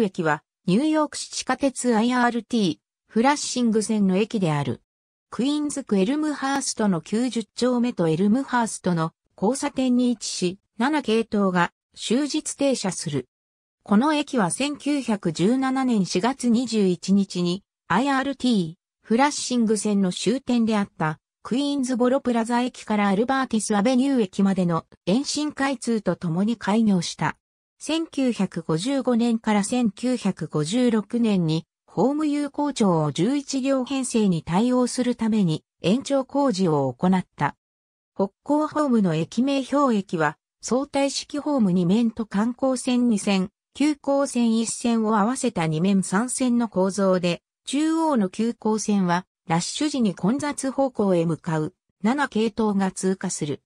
駅は、ニューヨーク市地下鉄 IRT、フラッシング線の駅である。クイーンズ区エルムハーストの90丁目とエルムハーストの交差点に位置し、7系統が終日停車する。この駅は1917年4月21日に IRT、フラッシング線の終点であったクイーンズボロプラザ駅からアルバーティスアベニュー駅までの延伸開通とともに開業した。1955年から1956年に法務有効庁を11両編成に対応するために延長工事を行った。北港ホームの駅名標駅は相対式ホーム2面と観光線2線、急行線1線を合わせた2面3線の構造で、中央の急行線はラッシュ時に混雑方向へ向かう7系統が通過する。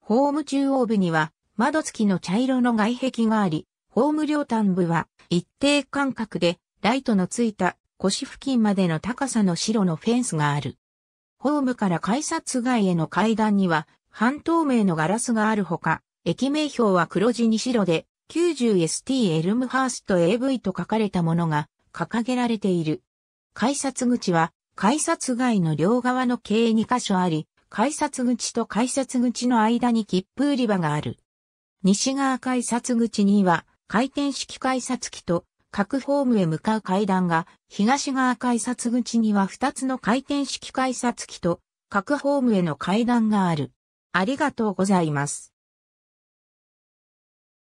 ホーム中央部には窓付きの茶色の外壁があり、ホーム両端部は一定間隔でライトのついた腰付近までの高さの白のフェンスがある。ホームから改札外への階段には半透明のガラスがあるほか、駅名表は黒地に白で 90ST エルムハースト AV と書かれたものが掲げられている。改札口は改札外の両側の計2箇所あり、改札口と改札口の間に切符売り場がある。西側改札口には回転式改札機と各ホームへ向かう階段が、東側改札口には2つの回転式改札機と各ホームへの階段がある。ありがとうございます。